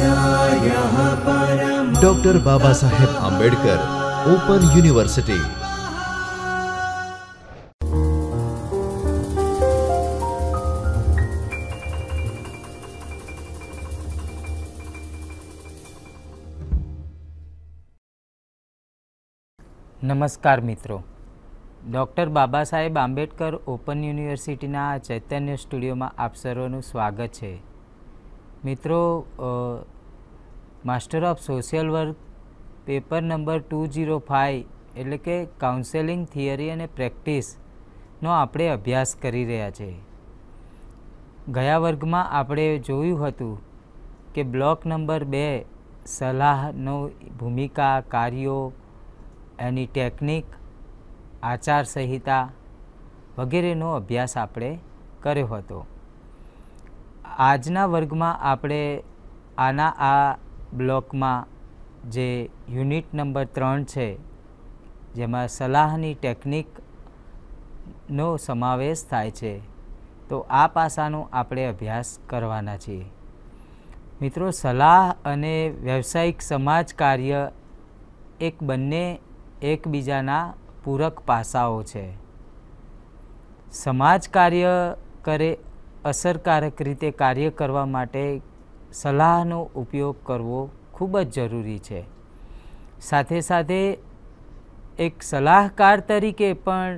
doctor બાબા સાહેબ Ambedkar open university નમસ્કાર મિત્રો ડૉક્ટર બાબા સાહેબ આંબેડકર ઓપન યુનિવર્સિટીના ચૈતન્ય સ્ટુડિયોમાં આપ સર્વનું સ્વાગત છે મિત્રો master of social work paper number two zero five એટલે કે કાઉન્સેલિંગ થિયરી અને પ્રેક્ટિસનો આપણે અભ્યાસ કરી રહ્યા છીએ ગયા વર્ગમાં આપણે જોયું હતું કે બ્લોક નંબર બે સલાહનો ભૂમિકા કાર્યો એની ટેકનિક આચારસંહિતા વગેરેનો અભ્યાસ આપણે કર્યો હતો આજના વર્ગમાં આપણે આના આ બ્લોકમાં જે યુનિટ નંબર ત્રણ છે જેમાં સલાહની ટેકનિકનો સમાવેશ થાય છે તો આ પાસાનો આપણે અભ્યાસ કરવાના છીએ મિત્રો સલાહ અને વ્યવસાયિક સમાજ કાર્ય એક બંને એકબીજાના પૂરક પાસાઓ છે સમાજ કાર્ય કરે અસરકારક રીતે કાર્ય કરવા માટે સલાહનો ઉપયોગ કરવો ખૂબ જ જરૂરી છે સાથે સાથે એક સલાહકાર તરીકે પણ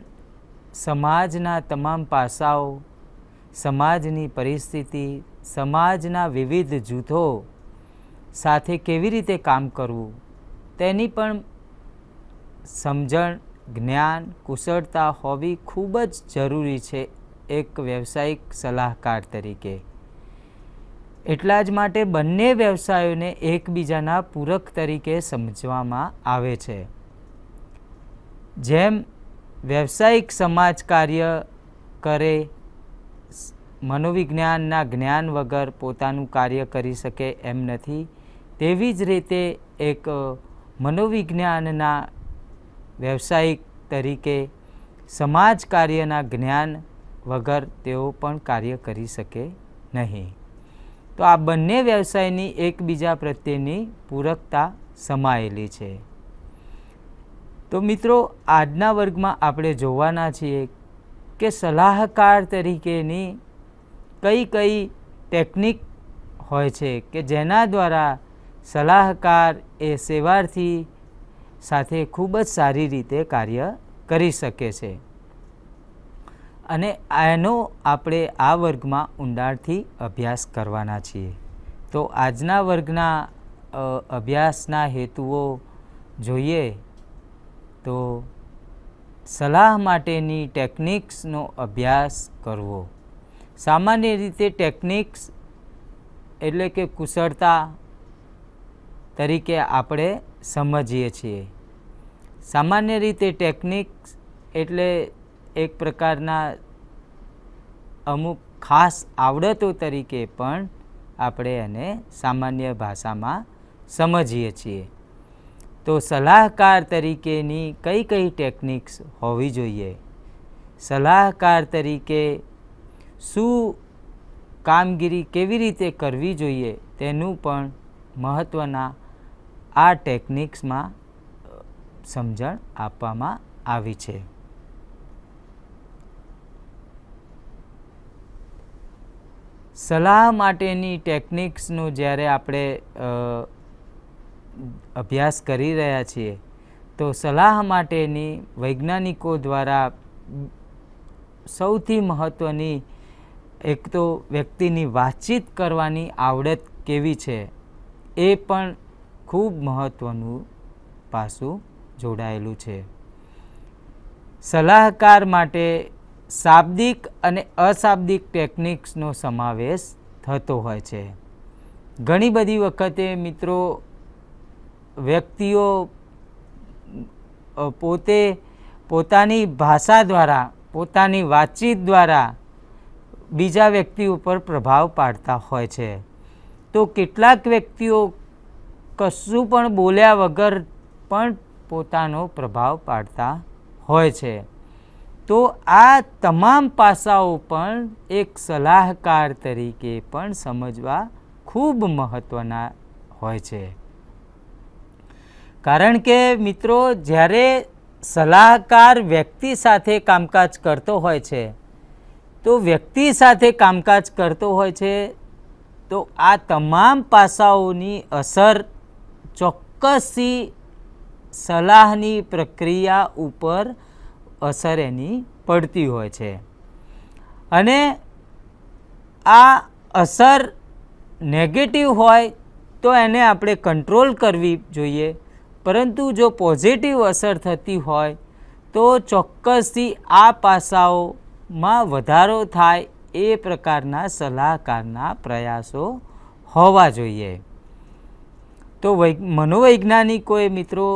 સમાજના તમામ પાસાઓ સમાજની પરિસ્થિતિ સમાજના વિવિધ જૂથો સાથે કેવી રીતે કામ કરવું તેની પણ સમજણ જ્ઞાન કુશળતા હોવી ખૂબ જ જરૂરી છે એક વ્યવસાયિક સલાહકાર તરીકે એટલા જ માટે બંને વ્યવસાયોને એકબીજાના પૂરક તરીકે સમજવામાં આવે છે જેમ વ્યવસાયિક સમાજ કાર્ય કરે મનોવિજ્ઞાનના જ્ઞાન વગર પોતાનું કાર્ય કરી શકે એમ નથી તેવી જ રીતે એક મનોવિજ્ઞાનના વ્યવસાયિક તરીકે સમાજ કાર્યના જ્ઞાન વગર તેઓ પણ કાર્ય કરી શકે નહીં તો આ બંને વ્યવસાયની એકબીજા પ્રત્યેની પૂરકતા સમાયેલી છે તો મિત્રો આજના વર્ગમાં આપણે જોવાના છીએ કે સલાહકાર તરીકેની કઈ કઈ ટેકનિક હોય છે કે જેના દ્વારા સલાહકાર એ સેવાર્થી સાથે ખૂબ જ સારી રીતે કાર્ય કરી શકે છે અને એનો આપણે આ વર્ગમાં ઊંડાણથી અભ્યાસ કરવાના છીએ તો આજના વર્ગના અભ્યાસના હેતુઓ જોઈએ તો સલાહ માટેની ટેકનિક્સનો અભ્યાસ કરવો સામાન્ય રીતે ટેકનિક્સ એટલે કે કુશળતા તરીકે આપણે સમજીએ છીએ સામાન્ય રીતે ટેકનિક્સ એટલે એક પ્રકારના અમુક ખાસ આવડતો તરીકે પણ આપણે એને સામાન્ય ભાષામાં સમજીએ છીએ તો સલાહકાર તરીકેની કઈ કઈ ટેકનિક્સ હોવી જોઈએ સલાહકાર તરીકે શું કામગીરી કેવી રીતે કરવી જોઈએ તેનું પણ મહત્ત્વના આ ટેકનિક્સમાં સમજણ આપવામાં આવી છે સલાહ માટેની ટેકનિક્સનો જ્યારે આપણે અભ્યાસ કરી રહ્યા છીએ તો સલાહ માટેની વૈજ્ઞાનિકો દ્વારા સૌથી મહત્ત્વની એક તો વ્યક્તિની વાતચીત કરવાની આવડત કેવી છે એ પણ ખૂબ મહત્ત્વનું પાસું જોડાયેલું છે સલાહકાર માટે શાબ્દિક અને અશાબ્દિક ટેકનિક્સનો સમાવેશ થતો હોય છે ઘણી બધી વખતે મિત્રો વ્યક્તિઓ પોતે પોતાની ભાષા દ્વારા પોતાની વાતચીત દ્વારા બીજા વ્યક્તિ ઉપર પ્રભાવ પાડતા હોય છે તો કેટલાક વ્યક્તિઓ કશું પણ બોલ્યા વગર પણ પોતાનો પ્રભાવ પાડતા હોય છે તો આ તમામ પાસાઓ પણ એક સલાહકાર તરીકે પણ સમજવા ખૂબ મહત્ત્વના હોય છે કારણ કે મિત્રો જ્યારે સલાહકાર વ્યક્તિ સાથે કામકાજ કરતો હોય છે તો વ્યક્તિ સાથે કામકાજ કરતો હોય છે તો આ તમામ પાસાઓની અસર ચોક્કસી સલાહની પ્રક્રિયા ઉપર અસર એની પડતી હોય છે અને આ અસર નેગેટિવ હોય તો એને આપણે કંટ્રોલ કરવી જોઈએ પરંતુ જો પોઝિટિવ અસર થતી હોય તો ચોક્કસથી આ પાસાઓમાં વધારો થાય એ પ્રકારના સલાહકારના પ્રયાસો હોવા જોઈએ તો વૈ મનોવૈજ્ઞાનિકોએ મિત્રો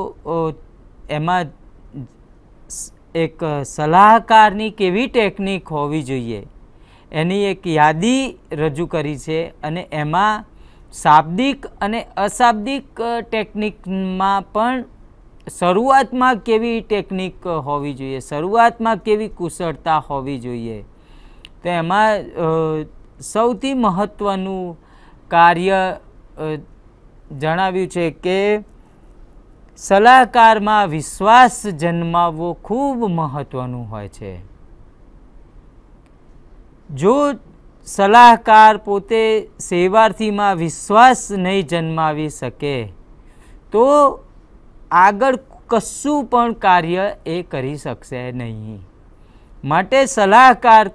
એમાં એક સલાહકારની કેવી ટેકનિક હોવી જોઈએ એની એક યાદી રજૂ કરી છે અને એમાં શાબ્દિક અને અશાબ્દિક ટેકનિકમાં પણ શરૂઆતમાં કેવી ટેકનિક હોવી જોઈએ શરૂઆતમાં કેવી કુશળતા હોવી જોઈએ તો એમાં સૌથી મહત્ત્વનું કાર્ય જણાવ્યું છે કે સલાહકારમાં વિશ્વાસ જન્માવવો ખૂબ મહત્ત્વનું હોય છે જો સલાહકાર પોતે સેવાર્થીમાં વિશ્વાસ નહીં જન્માવી શકે તો આગળ કશું પણ કાર્ય એ કરી શકશે નહીં માટે સલાહકાર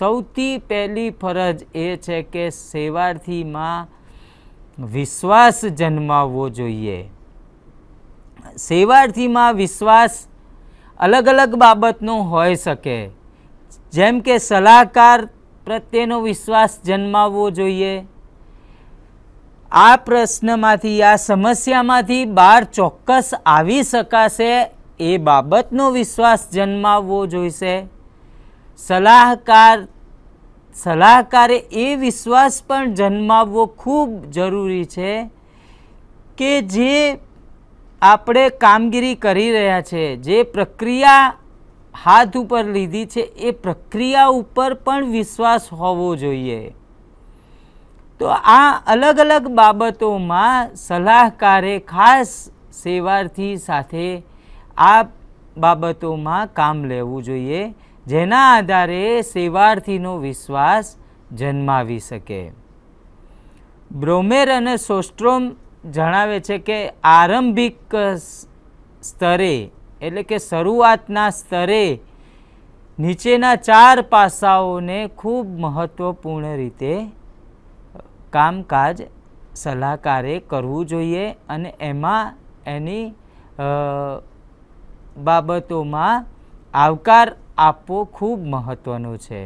સૌથી પહેલી ફરજ એ છે કે સેવાર્થીમાં વિશ્વાસ જન્માવવો જોઈએ સેવાર્થીમાં વિશ્વાસ અલગ અલગ બાબતનો હોઈ શકે જેમ કે સલાહકાર પ્રત્યેનો વિશ્વાસ જન્માવવો જોઈએ આ પ્રશ્નમાંથી આ સમસ્યામાંથી બહાર ચોક્કસ આવી શકાશે એ બાબતનો વિશ્વાસ જન્માવવો જોઈશે સલાહકાર સલાહકારે એ વિશ્વાસ પણ જન્માવવો ખૂબ જરૂરી છે કે જે આપણે કામગીરી કરી રહ્યા છે જે પ્રક્રિયા હાથ ઉપર લીધી છે એ પ્રક્રિયા ઉપર પણ વિશ્વાસ હોવો જોઈએ તો આ અલગ અલગ બાબતોમાં સલાહકારે ખાસ સેવાર્થી સાથે આ બાબતોમાં કામ લેવું જોઈએ જેના આધારે સેવાર્થીનો વિશ્વાસ જન્માવી શકે બ્રોમેર અને સોસ્ટ્રોમ જણાવે છે કે આરંભિક સ્તરે એટલે કે શરૂઆતના સ્તરે નીચેના ચાર પાસાઓને ખૂબ મહત્ત્વપૂર્ણ રીતે કામકાજ સલાહકારે કરવું જોઈએ અને એમાં એની બાબતોમાં આવકાર આપવો ખૂબ મહત્ત્વનો છે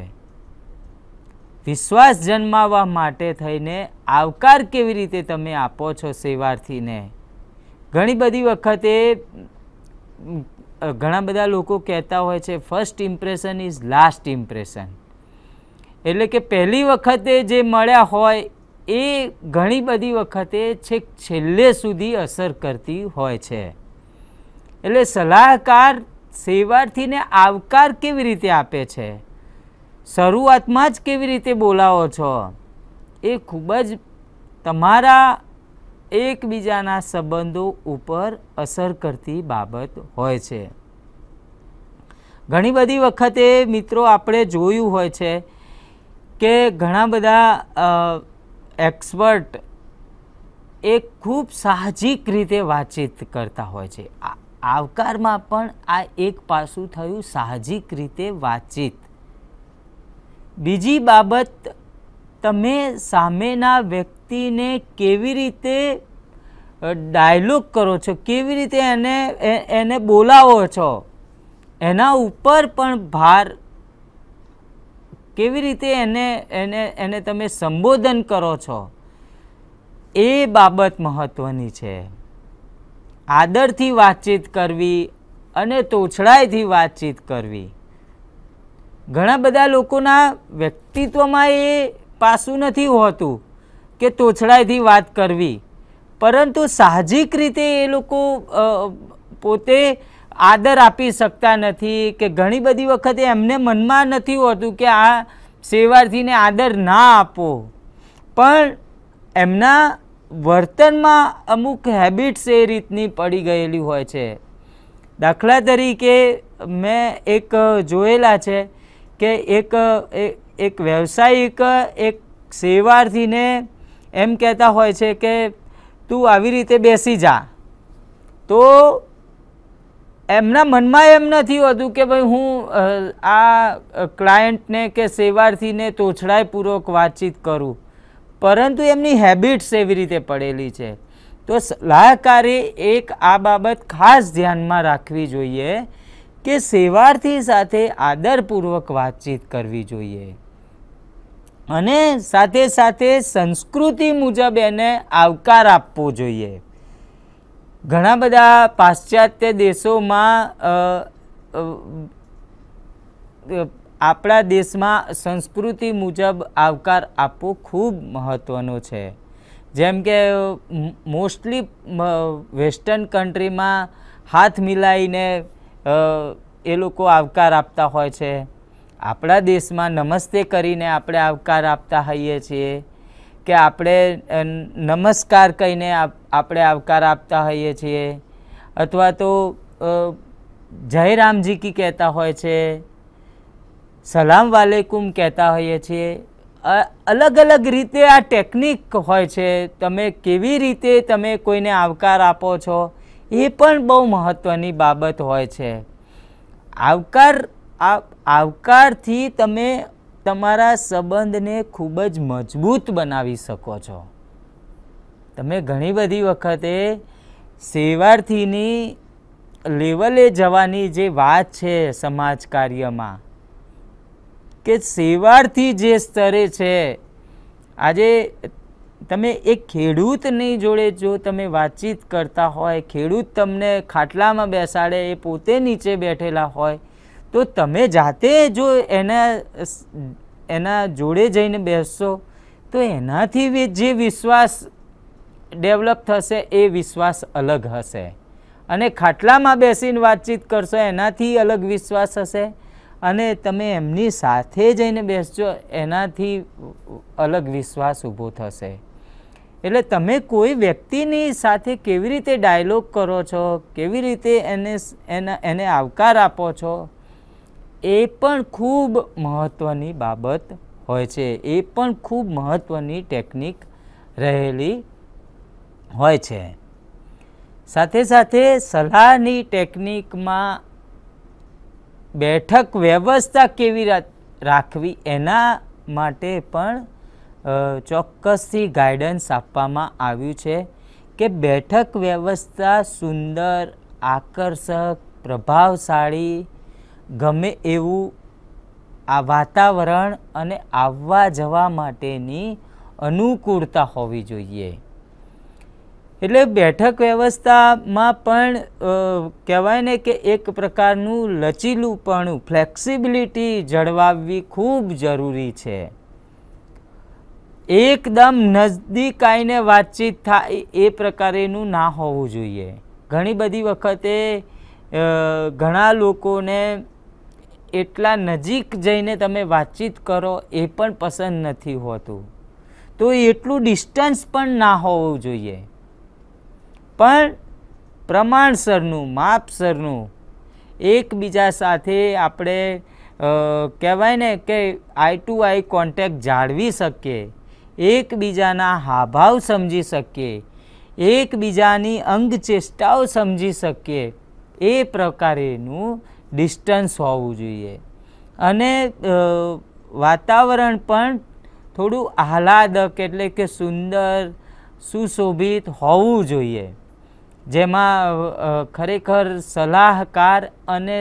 વિશ્વાસ જન્માવવા માટે થઈને આવકાર કેવી રીતે તમે આપો છો સેવાર્થીને ઘણી બધી વખતે ઘણા બધા લોકો કહેતા હોય છે first impression is last impression એટલે કે પહેલી વખતે જે મળ્યા હોય એ ઘણી બધી વખતે છેક છેલ્લે સુધી અસર કરતી હોય છે એટલે સલાહકાર સેવાર્થીને આવકાર કેવી રીતે આપે છે શરૂઆતમાં જ કેવી રીતે બોલાવો છો એ ખૂબ જ તમારા એકબીજાના સંબંધો ઉપર અસર કરતી બાબત હોય છે ઘણી બધી વખતે મિત્રો આપણે જોયું હોય છે કે ઘણા બધા એક્સપર્ટ એ ખૂબ સાહજિક રીતે વાતચીત કરતા હોય છે આવકારમાં પણ આ એક પાસું થયું સાહજિક રીતે વાતચીત બીજી બાબત તમે સામેના વ્યક્તિને કેવી રીતે ડાયલોગ કરો છો કેવી રીતે એને એને બોલાવો છો એના ઉપર પણ ભાર કેવી રીતે એને એને એને તમે સંબોધન કરો છો એ બાબત મહત્ત્વની છે આદરથી વાતચીત કરવી અને તોછડાઈથી વાતચીત કરવી ઘણા બધા લોકોના વ્યક્તિત્વમાં એ પાસું નથી હોતું કે તોછડાયથી વાત કરવી પરંતુ સાહજિક રીતે એ લોકો પોતે આદર આપી શકતા નથી કે ઘણી બધી વખતે એમને મનમાં નથી હોતું કે આ સેવાર્થીને આદર ના આપો પણ એમના વર્તનમાં અમુક હેબિટ્સ એ રીતની પડી ગયેલી હોય છે દાખલા તરીકે મેં એક જોયેલા છે કે એક એક વ્યવસાયિક એક સેવાર્થીને એમ કહેતા હોય છે કે તું આવી રીતે બેસી જા તો એમના મનમાં એમ નથી હોતું કે ભાઈ હું આ ક્લાયન્ટને કે સેવાર્થીને તોછડાઈપૂર્વક વાતચીત કરું પરંતુ એમની હેબિટ્સ એવી રીતે પડેલી છે તો સલાહકારે એક આ બાબત ખાસ ધ્યાનમાં રાખવી જોઈએ કે સેવાર્થી સાથે આદરપૂર્વક વાતચીત કરવી જોઈએ અને સાથે સાથે સંસ્કૃતિ મુજબ એને આવકાર આપવો જોઈએ ઘણા બધા પાશ્ચાત્ય દેશોમાં આપણા દેશમાં સંસ્કૃતિ મુજબ આવકાર આપવો ખૂબ મહત્ત્વનો છે જેમ કે મોસ્ટલી વેસ્ટર્ન કન્ટ્રીમાં હાથ મિલાઈને એ લોકો આવકાર આપતા હોય છે આપણા દેશમાં નમસ્તે કરીને આપણે આવકાર આપતા હોઈએ છીએ કે આપણે નમસ્કાર કહીને આપણે આવકાર આપતા હોઈએ છીએ અથવા તો જયરામજી કી કહેતા હોય છે સલામ વાલેકુમ કહેતા હોઈએ છીએ અલગ અલગ રીતે આ ટેકનિક હોય છે તમે કેવી રીતે તમે કોઈને આવકાર આપો છો એ પણ બહુ મહત્ત્વની બાબત હોય છે આવકાર આ આવકારથી તમે તમારા સંબંધને ખૂબ જ મજબૂત બનાવી શકો છો તમે ઘણી બધી વખતે સેવાર્થીની લેવલે જવાની જે વાત છે સમાજ કાર્યમાં કે સેવાર્થી જે સ્તરે છે આજે તમે એક ખેડૂતની જોડે જો તમે વાતચીત કરતા હોય ખેડૂત તમને ખાટલામાં બેસાડે એ પોતે નીચે બેઠેલા હોય તો તમે જાતે જો એના એના જોડે જઈને બેસશો તો એનાથી જે વિશ્વાસ ડેવલપ થશે એ વિશ્વાસ અલગ હશે અને ખાટલામાં બેસીને વાતચીત કરશો એનાથી અલગ વિશ્વાસ હશે અને તમે એમની સાથે જઈને બેસજો એનાથી અલગ વિશ્વાસ ઊભો થશે એટલે તમે કોઈ વ્યક્તિની સાથે કેવી રીતે ડાયલોગ કરો છો કેવી રીતે એને એના એને આવકાર આપો છો એ પણ ખૂબ મહત્ત્વની બાબત હોય છે એ પણ ખૂબ મહત્ત્વની ટેકનિક રહેલી હોય છે સાથે સાથે સલાહની ટેકનિકમાં બેઠક વ્યવસ્થા કેવી રાખવી એના માટે પણ ચોક્કસથી ગાઈડન્સ આપવામાં આવ્યું છે કે બેઠક વ્યવસ્થા સુંદર આકર્ષક પ્રભાવશાળી ગમે એવું આ વાતાવરણ અને આવવા જવા માટેની અનુકૂળતા હોવી જોઈએ એટલે બેઠક વ્યવસ્થામાં પણ કહેવાય ને કે એક પ્રકારનું લચીલુંપણું ફ્લેક્સિબિલિટી જળવાવવી ખૂબ જરૂરી છે એકદમ નજદીક આવીને વાતચીત થાય એ પ્રકારેનું ના હોવું જોઈએ ઘણી બધી વખતે ઘણા લોકોને એટલા નજીક જઈને તમે વાતચીત કરો એ પણ પસંદ નથી હોતું તો એટલું ડિસ્ટન્સ પણ ના હોવું જોઈએ પણ પ્રમાણસરનું માપસરનું એકબીજા સાથે આપણે કહેવાય ને કે આઈ ટુ આઈ કોન્ટેક્ટ જાળવી શકીએ એકબીજાના હાભાવ સમજી શકીએ એકબીજાની અંગચેષ્ટાઓ સમજી શકીએ એ પ્રકારેનું ડિસ્ટન્સ હોવું જોઈએ અને વાતાવરણ પણ થોડું આહલાદક એટલે કે સુંદર સુશોભિત હોવું જોઈએ જેમાં ખરેખર સલાહકાર અને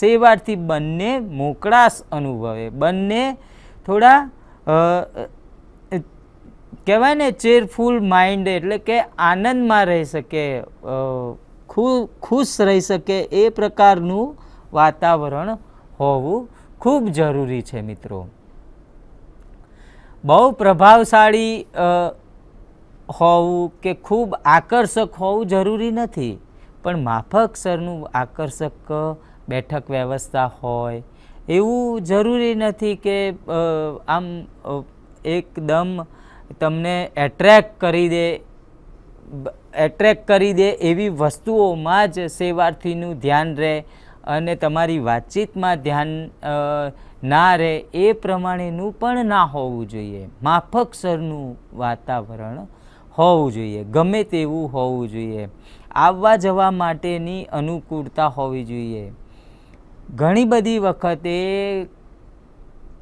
સેવાર્થી બંને મોકળાશ અનુભવે બંને થોડા કહેવાય ને ચેરફુલ માઇન્ડ એટલે કે આનંદમાં રહી શકે ખુશ રહી શકે એ પ્રકારનું વાતાવરણ હોવું ખૂબ જરૂરી છે મિત્રો બહુ પ્રભાવશાળી હોવું કે ખૂબ આકર્ષક હોવું જરૂરી નથી પણ માફક સરનું આકર્ષક બેઠક વ્યવસ્થા હોય એવું જરૂરી નથી કે આમ એકદમ તમને એટ્રેક્ટ કરી દે એટ્રેક્ટ કરી દે એવી વસ્તુઓમાં જ સેવાર્થીનું ધ્યાન રહે અને તમારી વાતચીતમાં ધ્યાન ના રહે એ પ્રમાણેનું પણ ના હોવું જોઈએ માફકસરનું વાતાવરણ હોવું જોઈએ ગમે તેવું હોવું જોઈએ આવવા જવા માટેની અનુકૂળતા હોવી જોઈએ ઘણી બધી વખતે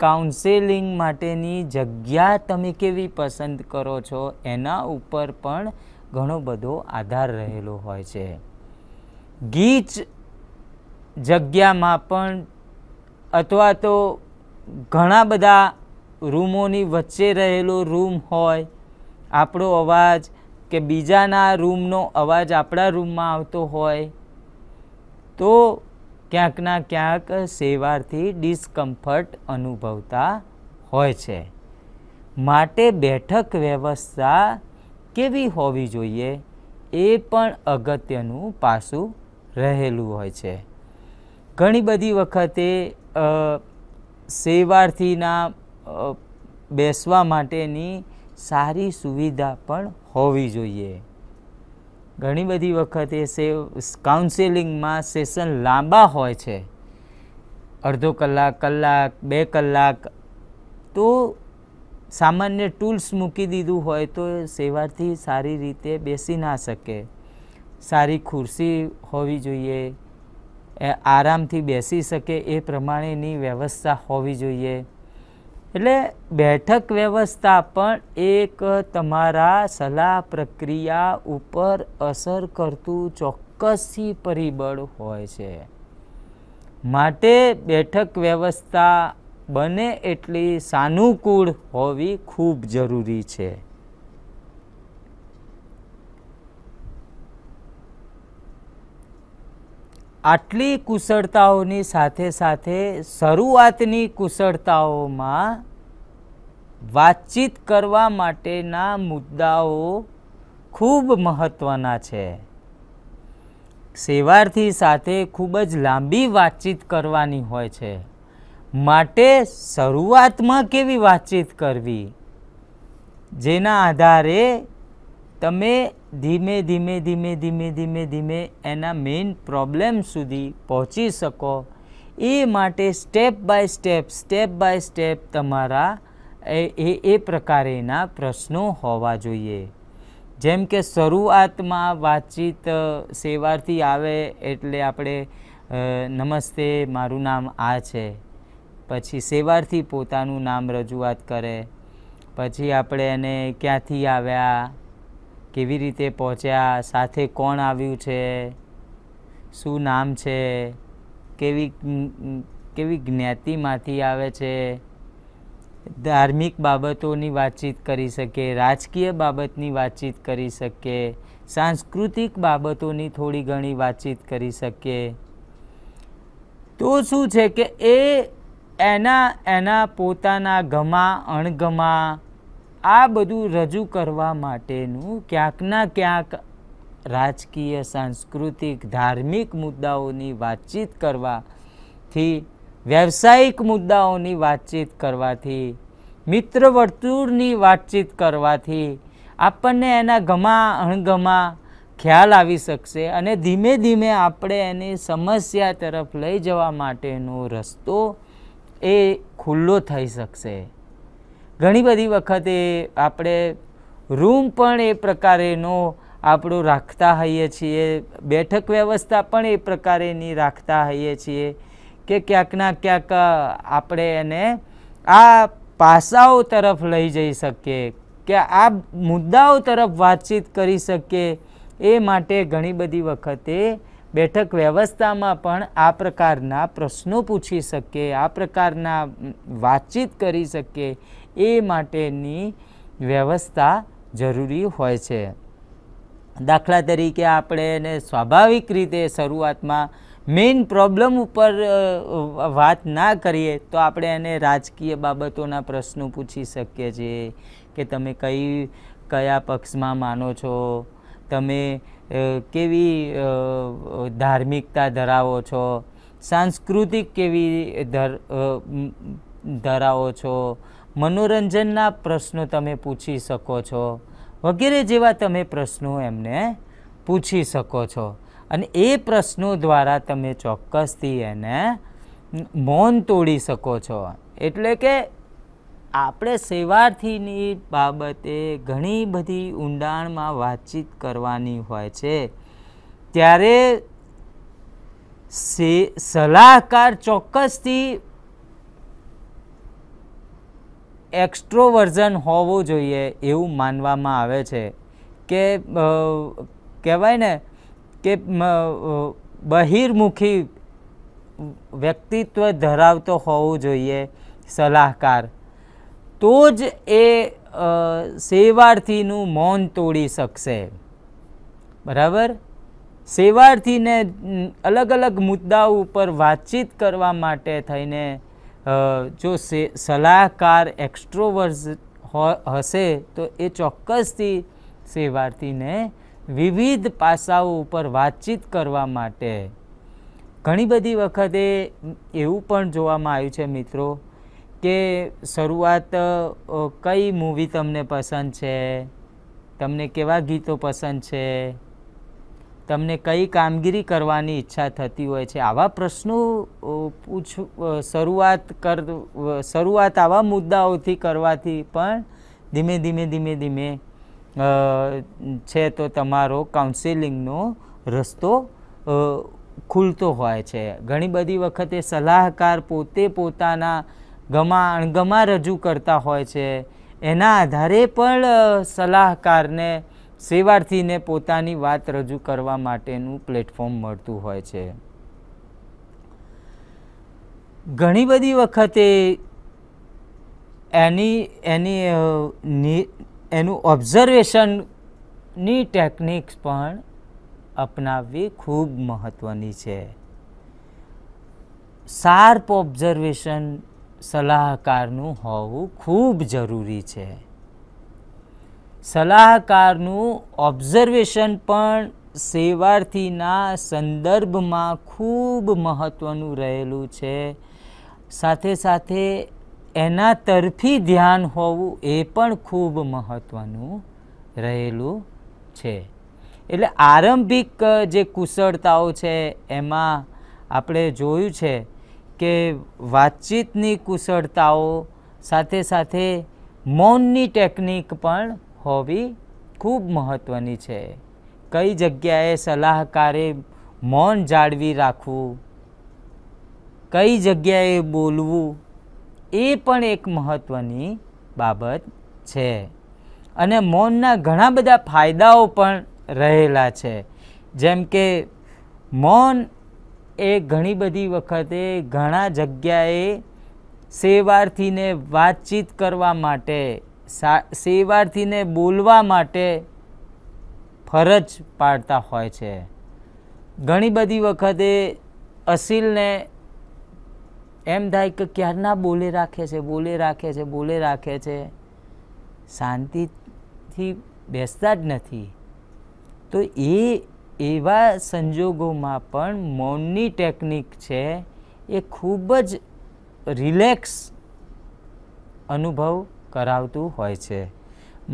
કાઉન્સેલિંગ માટેની જગ્યા તમે કેવી પસંદ કરો છો એના ઉપર પણ ઘણો બધો આધાર રહેલો હોય છે ગીચ જગ્યામાં પણ અથવા તો ઘણા બધા રૂમોની વચ્ચે રહેલો રૂમ હોય આપણો અવાજ કે બીજાના રૂમનો અવાજ આપણા રૂમમાં આવતો હોય તો ક્યાંકના ક્યાંક સેવારથી ડિસ્કમ્ફર્ટ અનુભવતા હોય છે માટે બેઠક વ્યવસ્થા કેવી હોવી જોઈએ એ પણ અગત્યનું પાસું રહેલું હોય છે ઘણી બધી વખતે સેવાર્થીના બેસવા માટેની સારી સુવિધા પણ હોવી જોઈએ ઘણી બધી વખતે સેવ કાઉન્સેલિંગમાં સેશન લાંબા હોય છે અડધો કલાક કલાક બે કલાક તો સામાન્ય ટૂલ્સ મૂકી દીધું હોય તો સેવાથી સારી રીતે બેસી ના શકે સારી ખુરશી હોવી જોઈએ આરામથી બેસી શકે એ પ્રમાણેની વ્યવસ્થા હોવી જોઈએ એટલે બેઠક વ્યવસ્થા પણ એક તમારા સલાહ પ્રક્રિયા ઉપર અસર કરતું ચોક્કસથી પરિબળ હોય છે માટે બેઠક વ્યવસ્થા બને એટલી સાનુકૂળ હોવી ખૂબ જરૂરી છે આટલી કુશળતાઓની સાથે સાથે શરૂઆતની કુશળતાઓમાં વાતચીત કરવા માટેના મુદ્દાઓ ખૂબ મહત્ત્વના છે સેવાર્થી સાથે ખૂબ જ લાંબી વાતચીત કરવાની હોય છે માટે શરૂઆતમાં કેવી વાતચીત કરવી જેના આધારે તમે ધીમે ધીમે ધીમે ધીમે ધીમે ધીમે એના મેઇન પ્રોબ્લેમ સુધી પહોંચી શકો એ માટે step by step step by step તમારા એ એ પ્રકારેના પ્રશ્નો હોવા જોઈએ જેમ કે શરૂઆતમાં વાતચીત સેવાથી આવે એટલે આપણે નમસ્તે મારું નામ આ છે પછી સેવારથી પોતાનું નામ રજૂઆત કરે પછી આપણે એને ક્યાંથી આવ્યા કેવી રીતે પહોંચ્યા સાથે કોણ આવ્યું છે શું નામ છે કેવી કેવી જ્ઞાતિમાંથી આવે છે ધાર્મિક બાબતોની વાતચીત કરી શકે રાજકીય બાબતની વાતચીત કરી શકે સાંસ્કૃતિક બાબતોની થોડી ઘણી વાતચીત કરી શકે તો શું છે કે એ એના એના પોતાના ગમા અણગમા આ બધું રજૂ કરવા માટેનું ક્યાંકના ક્યાંક રાજકીય સાંસ્કૃતિક ધાર્મિક મુદ્દાઓની વાતચીત કરવાથી વ્યવસાયિક મુદ્દાઓની વાતચીત કરવાથી મિત્ર વર્તુળની વાતચીત કરવાથી આપણને એના ગમા અણગમા ખ્યાલ આવી શકશે અને ધીમે ધીમે આપણે એની સમસ્યા તરફ લઈ જવા માટેનો રસ્તો એ ખુલ્લો થઈ શકશે ઘણી બધી વખતે આપણે રૂમ પણ એ પ્રકારેનો આપણો રાખતા હોઈએ છીએ બેઠક વ્યવસ્થા પણ એ પ્રકારેની રાખતા હોઈએ છીએ કે ક્યાંકના ક્યાંક આપણે એને આ પાસાઓ તરફ લઈ જઈ શકીએ કે આ મુદ્દાઓ તરફ વાતચીત કરી શકીએ એ માટે ઘણી બધી વખતે બેઠક વ્યવસ્થામાં પણ આ પ્રકારના પ્રશ્નો પૂછી શકીએ આ પ્રકારના વાતચીત કરી શકીએ એ માટેની વ્યવસ્થા જરૂરી હોય છે દાખલા તરીકે આપણે એને સ્વાભાવિક રીતે શરૂઆતમાં મેઇન પ્રોબ્લેમ ઉપર વાત ના કરીએ તો આપણે એને રાજકીય બાબતોના પ્રશ્નો પૂછી શકીએ છીએ કે તમે કઈ કયા પક્ષમાં માનો છો તમે કેવી ધાર્મિકતા ધરાવો છો સાંસ્કૃતિક કેવી ધર ધરાવો છો મનોરંજનના પ્રશ્નો તમે પૂછી શકો છો વગેરે જેવા તમે પ્રશ્નો એમને પૂછી શકો છો અને એ પ્રશ્નો દ્વારા તમે ચોક્કસથી એને મૌન તોડી શકો છો એટલે કે આપણે સેવાર્થીની બાબતે ઘણી બધી ઊંડાણમાં વાતચીત કરવાની હોય છે ત્યારે સે સલાહકાર ચોક્કસથી એક્સ્ટ્રોવર્ઝન હોવું જોઈએ એવું માનવામાં આવે છે કે કહેવાય ને કે બહિર્મુખી વ્યક્તિત્વ ધરાવતો હોવું જોઈએ સલાહકાર તો જ એ સેવાર્થીનું મૌન તોડી શકશે બરાબર સેવાર્થીને અલગ અલગ મુદ્દાઓ ઉપર વાતચીત કરવા માટે થઈને જો સલાહકાર એક્સ્ટ્રોવર્સ હશે તો એ ચોક્કસથી સેવાર્થીને વિવિધ પાસાઓ ઉપર વાતચીત કરવા માટે ઘણી બધી વખતે એવું પણ જોવામાં આવ્યું છે મિત્રો કે શરૂઆત કઈ મૂવી તમને પસંદ છે તમને કેવા ગીતો પસંદ છે તમને કઈ કામગીરી કરવાની ઈચ્છા થતી હોય છે આવા પ્રશ્નો પૂછ શરૂઆત કર શરૂઆત આવા મુદ્દાઓથી કરવાથી પણ ધીમે ધીમે ધીમે ધીમે છે તો તમારો કાઉન્સેલિંગનો રસ્તો ખુલતો હોય છે ઘણી બધી વખતે સલાહકાર પોતે પોતાના ગમા અણગમા રજૂ કરતા હોય છે એના આધારે પણ સલાહકારને સેવાર્થીને પોતાની વાત રજૂ કરવા માટેનું પ્લેટફોર્મ મળતું હોય છે ઘણી બધી વખતે એની એની એનું ઓબ્ઝર્વેશનની ટેકનિક્સ પણ અપનાવવી ખૂબ મહત્ત્વની છે શાર્પ ઓબ્ઝર્વેશન સલાહકારનું હોવું ખૂબ જરૂરી છે સલાહકારનું ઓબ્ઝર્વેશન પણ સેવાર્થીના સંદર્ભમાં ખૂબ મહત્ત્વનું રહેલું છે સાથે સાથે એના તરફી ધ્યાન હોવું એ પણ ખૂબ મહત્ત્વનું રહેલું છે એટલે આરંભિક જે કુશળતાઓ છે એમાં આપણે જોયું છે કે વાતચીતની કુશળતાઓ સાથે સાથે મૌનની ટેકનિક પણ હોવી ખૂબ મહત્ત્વની છે કઈ જગ્યાએ સલાહકારે મૌન જાળવી રાખવું કઈ જગ્યાએ બોલવું એ પણ એક મહત્ત્વની બાબત છે અને મૌનના ઘણા બધા ફાયદાઓ પણ રહેલા છે જેમ કે મૌન એ ઘણી બધી વખતે ઘણા જગ્યાએ સેવાર્થીને વાતચીત કરવા માટે સેવાર્થીને બોલવા માટે ફરજ પાડતા હોય છે ઘણી બધી વખતે અસીલને એમ થાય કે ક્યારના બોલે રાખે છે બોલે રાખે છે બોલે રાખે છે શાંતિથી બેસતા જ નથી તો એ એવા સંજોગોમાં પણ મૌનની ટેકનિક છે એ ખૂબ જ રિલેક્સ અનુભવ કરાવતું હોય છે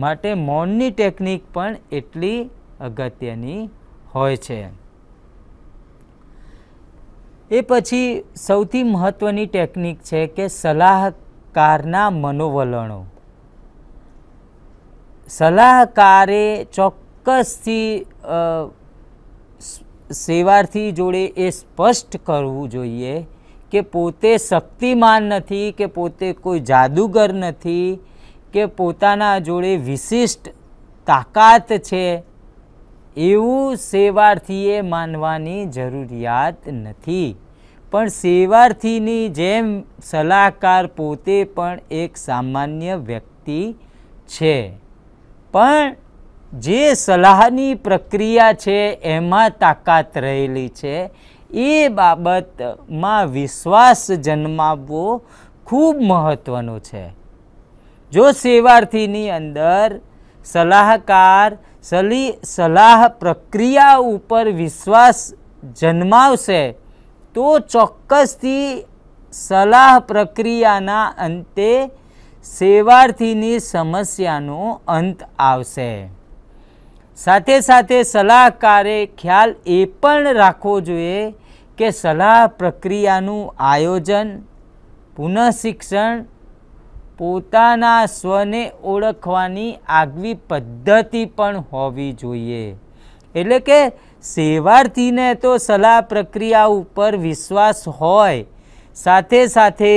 માટે મૌનની ટેકનિક પણ એટલી અગત્યની હોય છે એ પછી સૌથી મહત્ત્વની ટેકનિક છે કે સલાહકારના મનોવલણો સલાહકારે ચોક્કસથી સેવાર્થી જોડે એ સ્પષ્ટ કરવું જોઈએ કે પોતે શક્તિમાન નથી કે પોતે કોઈ જાદુગર નથી કે પોતાના જોડે વિશિષ્ટ તાકાત છે એવું સેવાર્થીએ માનવાની જરૂરિયાત નથી પણ સેવાર્થીની જેમ સલાહકાર પોતે પણ એક સામાન્ય વ્યક્તિ છે પણ જે સલાહની પ્રક્રિયા છે એમાં તાકાત રહેલી છે એ બાબતમાં વિશ્વાસ જન્માવવો ખૂબ મહત્ત્વનું છે જો સેવાર્થીની અંદર સલાહકાર સલી સલાહ પ્રક્રિયા ઉપર વિશ્વાસ જન્માવશે તો ચોક્કસથી સલાહ પ્રક્રિયાના અંતે સેવાર્થીની સમસ્યાનો અંત આવશે સાથે સાથે સલાહકારે ખ્યાલ એ પણ રાખવો જોઈએ કે સલાહ પ્રક્રિયાનું આયોજન પુનઃશિક્ષણ પોતાના સ્વને ઓળખવાની આગવી પદ્ધતિ પણ હોવી જોઈએ એટલે કે સેવાર્થીને તો સલાહ પ્રક્રિયા ઉપર વિશ્વાસ હોય સાથે સાથે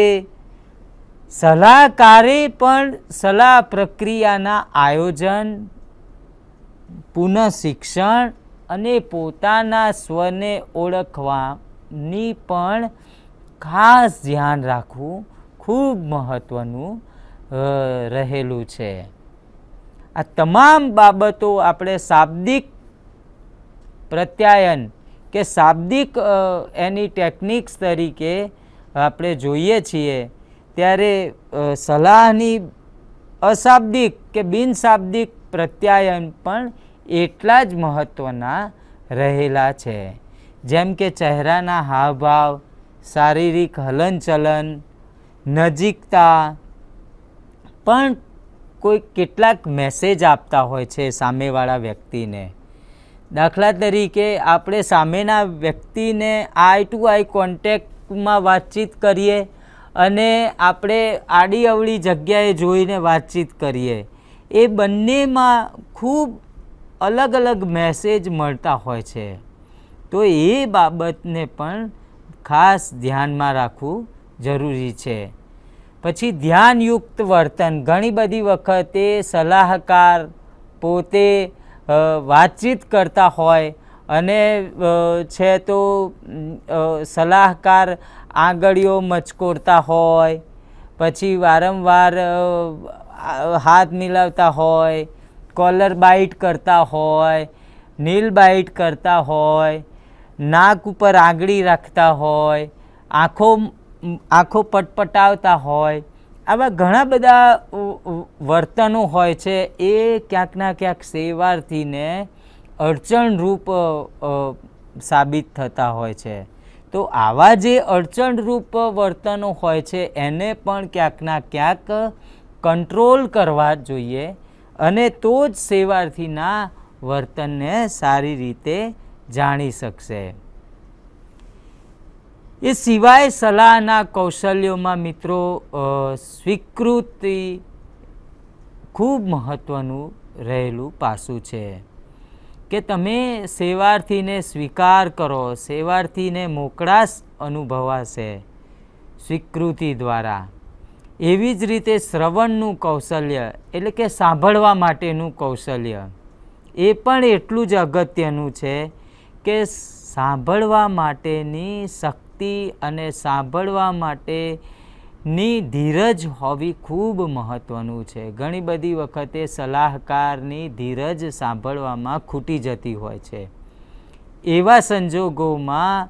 સલાહકારે પણ સલાહ પ્રક્રિયાના આયોજન પુનઃ શિક્ષણ અને પોતાના સ્વને ઓળખવાની પણ ખાસ ધ્યાન રાખવું ખૂબ મહત્ત્વનું રહેલું છે આ તમામ બાબતો આપણે શાબ્દિક પ્રત્યાયન કે શાબ્દિક એની ટેકનિક્સ તરીકે આપણે જોઈએ છીએ ત્યારે સલાહની અશાબ્દિક કે બિનશાબ્દિક પ્રત્યાયન પણ એટલા જ મહત્ત્વના રહેલા છે જેમ કે ચહેરાના હાવભાવ શારીરિક હલનચલન નજીકતા પણ કોઈ કેટલાક મેસેજ આપતા હોય છે સામેવાળા વ્યક્તિને દાખલા તરીકે આપણે સામેના વ્યક્તિને આઈ ટુ આઈ કોન્ટેકમાં વાતચીત કરીએ અને આપણે આડી અવળી જગ્યાએ જોઈને વાતચીત કરીએ એ બંનેમાં ખૂબ અલગ અલગ મેસેજ મળતા હોય છે તો એ બાબતને પણ ખાસ ધ્યાનમાં રાખવું જરૂરી છે પછી ધ્યાનયુક્ત વર્તન ઘણી બધી વખતે સલાહકાર પોતે વાતચીત કરતા હોય અને છે તો સલાહકાર આંગળીઓ મચકોડતા હોય પછી વારંવાર હાથ મિલાવતા હોય કોલર બાઇટ કરતા હોય નીલ બાઇટ કરતા હોય નાક ઉપર આંગળી રાખતા હોય આંખો આંખો પટપટાવતા હોય આવા ઘણા બધા વર્તનો હોય છે એ ક્યાંકના ક્યાંક સેવાર્થીને અડચણરૂપ સાબિત થતા હોય છે તો આવા જે અડચણરૂપ વર્તનો હોય છે એને પણ ક્યાંકના ક્યાંક કંટ્રોલ કરવા જોઈએ અને તો જ સેવાર્થીના વર્તનને સારી રીતે જાણી શકશે એ સિવાય સલાહના કૌશલ્યોમાં મિત્રો સ્વીકૃતિ ખૂબ મહત્ત્વનું રહેલું પાસું છે કે તમે સેવાર્થીને સ્વીકાર કરો સેવાર્થીને મોકળાશ અનુભવાશે સ્વીકૃતિ દ્વારા એવી જ રીતે શ્રવણનું કૌશલ્ય એટલે કે સાંભળવા માટેનું કૌશલ્ય એ પણ એટલું જ અગત્યનું છે કે સાંભળવા માટેની શક્તિ અને સાંભળવા માટેની ધીરજ હોવી ખૂબ મહત્ત્વનું છે ઘણી બધી વખતે સલાહકારની ધીરજ સાંભળવામાં ખૂટી જતી હોય છે એવા સંજોગોમાં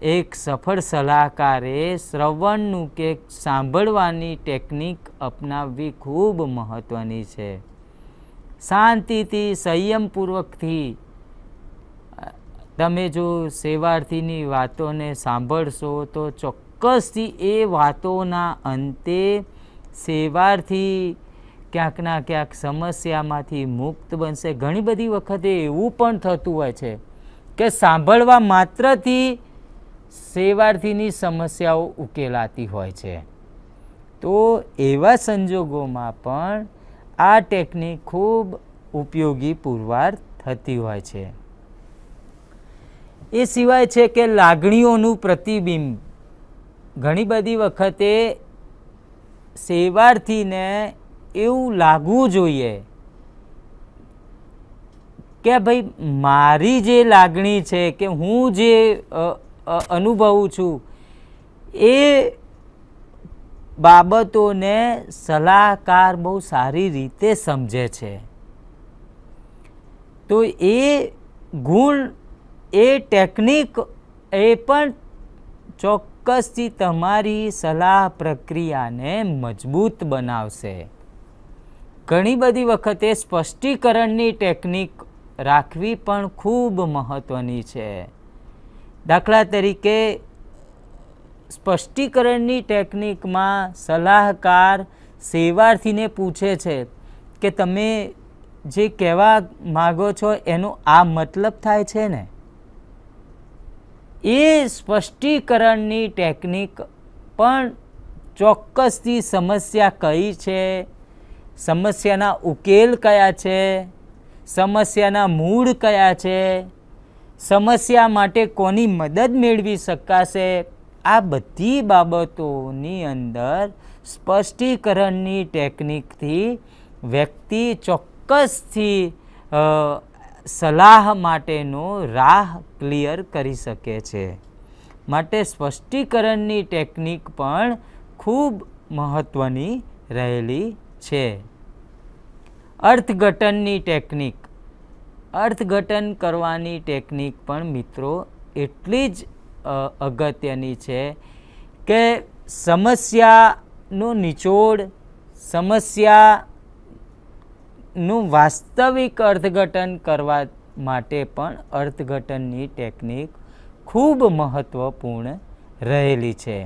એક સફળ સલાહકારે શ્રવણનું કે સાંભળવાની ટેકનિક અપનાવવી ખૂબ મહત્ત્વની છે શાંતિથી સંયમપૂર્વકથી તમે જો સેવાર્થીની વાતોને સાંભળશો તો ચોક્કસથી એ વાતોના અંતે સેવાર્થી ક્યાંકના ક્યાંક સમસ્યામાંથી મુક્ત બનશે ઘણી બધી વખતે એવું પણ થતું હોય છે કે સાંભળવા માત્રથી સેવાર્થીની સમસ્યાઓ ઉકેલાતી હોય છે તો એવા સંજોગોમાં પણ આ ટેકનિક ખૂબ ઉપયોગી પુરવાર થતી હોય છે એ સિવાય છે કે લાગણીઓનું પ્રતિબિંબ ઘણી બધી વખતે સેવાર્થીને એવું લાગવું જોઈએ કે ભાઈ મારી જે લાગણી છે કે હું જે અનુભવું છું એ બાબતોને સલાહકાર બહુ સારી રીતે સમજે છે તો એ ગુણ એ ટેકનિક એ પણ ચોક્કસથી તમારી સલાહ પ્રક્રિયાને મજબૂત બનાવશે ઘણી બધી વખતે સ્પષ્ટીકરણની ટેકનિક રાખવી પણ ખૂબ મહત્ત્વની છે દાખલા તરીકે સ્પષ્ટીકરણની ટેકનિકમાં સલાહકાર સેવાર્થીને પૂછે છે કે તમે જે કહેવા માગો છો એનો આ મતલબ થાય છે ને એ સ્પષ્ટીકરણની ટેકનિક પણ ચોક્કસથી સમસ્યા કઈ છે સમસ્યાના ઉકેલ કયા છે સમસ્યાના મૂળ કયા છે સમસ્યા માટે કોની મદદ મેળવી શકાશે આ બધી બાબતોની અંદર સ્પષ્ટીકરણની ટેકનિકથી વ્યક્તિ ચોક્કસથી સલાહ માટેનો રાહ ક્લિયર કરી શકે છે માટે સ્પષ્ટીકરણની ટેકનિક પણ ખૂબ મહત્ત્વની રહેલી છે અર્થઘટનની ટેકનિક અર્થઘટન કરવાની ટેકનિક પણ મિત્રો એટલી જ અગત્યની છે કે સમસ્યાનો નિચોડ સમસ્યાનું વાસ્તવિક અર્થઘટન કરવા માટે પણ અર્થઘટનની ટેકનિક ખૂબ મહત્ત્વપૂર્ણ રહેલી છે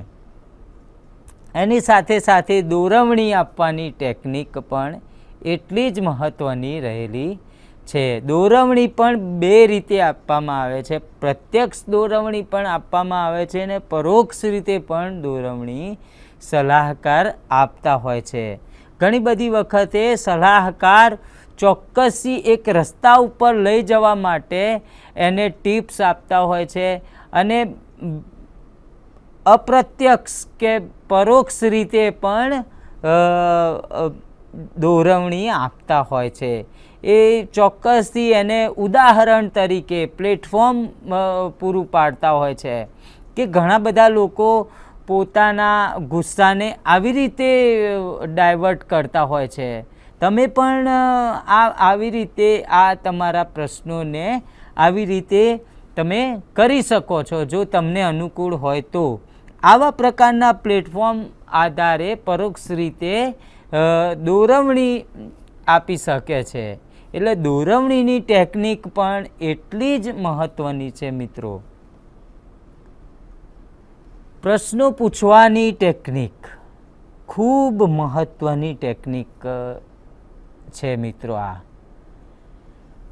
એની સાથે સાથે દોરવણી આપવાની ટેકનિક પણ એટલી જ મહત્ત્વની રહેલી છે દોરવણી પણ બે રીતે આપવામાં આવે છે પ્રત્યક્ષ દોરવણી પણ આપવામાં આવે છે અને પરોક્ષ રીતે પણ દોરવણી સલાહકાર આપતા હોય છે ઘણી બધી વખતે સલાહકાર ચોક્કસી એક રસ્તા ઉપર લઈ જવા માટે એને ટિપ્સ આપતા હોય છે અને અપ્રત્યક્ષ કે પરોક્ષ રીતે પણ દોરવણી આપતા હોય છે એ ચોક્કસથી એને ઉદાહરણ તરીકે પ્લેટફોર્મ પૂરું પાડતા હોય છે કે ઘણા બધા લોકો પોતાના ગુસ્સાને આવી રીતે ડાયવર્ટ કરતા હોય છે તમે પણ આ આવી રીતે આ તમારા પ્રશ્નોને આવી રીતે તમે કરી શકો છો જો તમને અનુકૂળ હોય તો આવા પ્રકારના પ્લેટફોર્મ આધારે પરોક્ષ રીતે દોરવણી આપી શકે છે એટલે દોરવણીની ટેકનિક પણ એટલી જ મહત્ત્વની છે મિત્રો પ્રશ્નો પૂછવાની ટેકનિક ખૂબ મહત્ત્વની ટેકનિક છે મિત્રો આ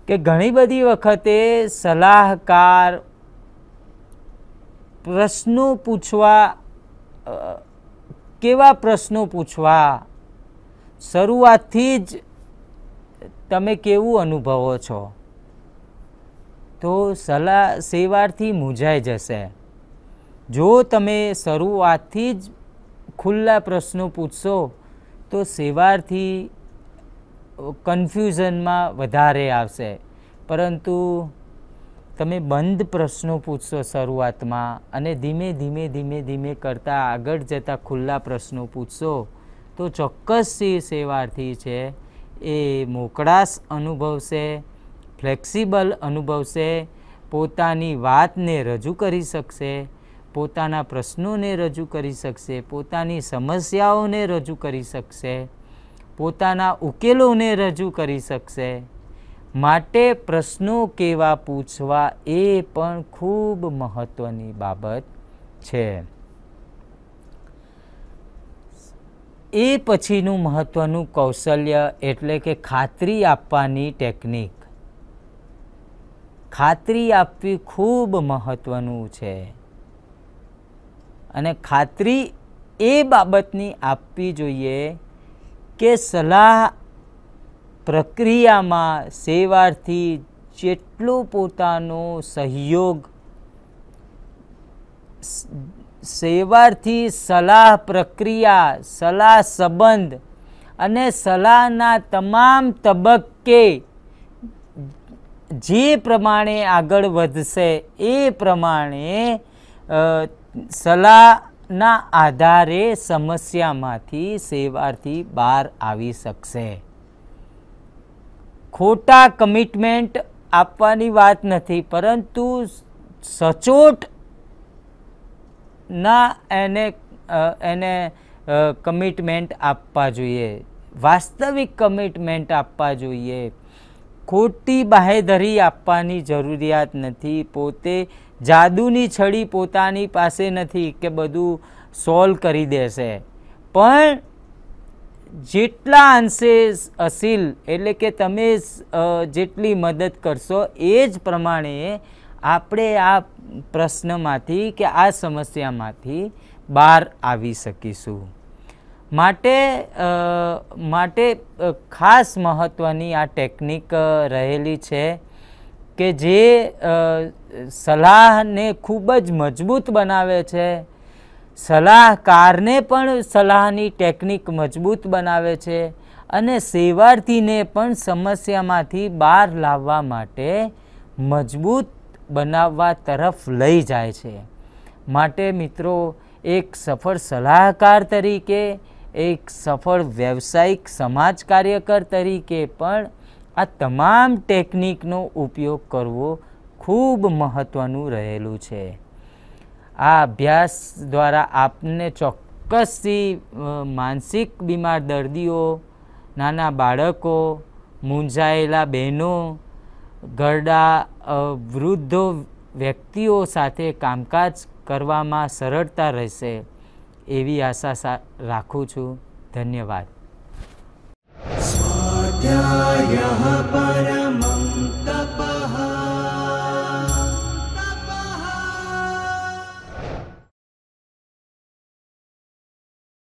કે ઘણી બધી વખતે સલાહકાર પ્રશ્નો પૂછવા કેવા પ્રશ્નો પૂછવા શરૂઆતથી જ તમે કેવું અનુભવો છો તો સલાહ સેવાથી મૂંઝાઈ જશે જો તમે શરૂઆતથી જ ખુલ્લા પ્રશ્નો પૂછશો તો સેવાથી કન્ફ્યુઝનમાં વધારે આવશે પરંતુ તમે બંધ પ્રશ્નો પૂછશો શરૂઆતમાં અને ધીમે ધીમે ધીમે ધીમે કરતાં આગળ જતાં ખુલ્લા પ્રશ્નો પૂછશો તો ચોક્કસ સેવાર્થી છે એ મોકળાશ અનુભવશે ફ્લેક્સિબલ અનુભવશે પોતાની વાતને રજૂ કરી શકશે પોતાના પ્રશ્નોને રજૂ કરી શકશે પોતાની સમસ્યાઓને રજૂ કરી શકશે પોતાના ઉકેલોને રજૂ કરી શકશે માટે પ્રશ્નો કેવા પૂછવા એ પણ ખૂબ મહત્ત્વની બાબત છે એ પછીનું મહત્વનું કૌશલ્ય એટલે કે ખાતરી આપવાની ટેકનિક ખાતરી આપવી ખૂબ મહત્વનું છે અને ખાતરી એ બાબતની આપવી જોઈએ કે સલાહ પ્રક્રિયામાં સેવાર્થી જેટલો પોતાનો સહયોગ સેવાથી સલાહ પ્રક્રિયા સલાહ સંબંધ અને સલાહના તમામ તબક્કે જે પ્રમાણે આગળ વધશે એ પ્રમાણે સલાહના આધારે સમસ્યામાંથી સેવાર્થી બહાર આવી શકશે ખોટા કમિટમેન્ટ આપવાની વાત નથી પરંતુ સચોટ ના એને એને કમિટમેન્ટ આપવા જોઈએ વાસ્તવિક કમિટમેન્ટ આપવા જોઈએ ખોટી બાહેધરી આપવાની જરૂરિયાત નથી પોતે જાદુની છડી પોતાની પાસે નથી કે બધું સોલ્વ કરી દેશે પણ જેટલા અંશે અસીલ એટલે કે તમે જેટલી મદદ કરશો એ જ પ્રમાણે આપણે આ પ્રશ્નમાંથી કે આ સમસ્યામાંથી બહાર આવી શકીશું માટે માટે ખાસ મહત્ત્વની આ ટેકનિક રહેલી છે કે જે સલાહને ખૂબ જ મજબૂત બનાવે છે સલાહકારને પણ સલાહની ટેકનિક મજબૂત બનાવે છે અને સેવાર્થીને પણ સમસ્યામાંથી બહાર લાવવા માટે મજબૂત બનાવવા તરફ લઈ જાય છે માટે મિત્રો એક સફળ સલાહકાર તરીકે એક સફળ વ્યવસાયિક સમાજ કાર્યકર તરીકે પણ આ તમામ ટેકનિકનો ઉપયોગ કરવો ખૂબ મહત્ત્વનું રહેલું છે આ અભ્યાસ દ્વારા આપને ચોક્કસથી માનસિક બીમાર દર્દીઓ નાના બાળકો મૂંઝાયેલા બહેનો ગરડા વૃદ્ધો વ્યક્તિઓ સાથે કામકાજ કરવામાં સરળતા રહેશે એવી આશા રાખું છું ધન્યવાદ પરમા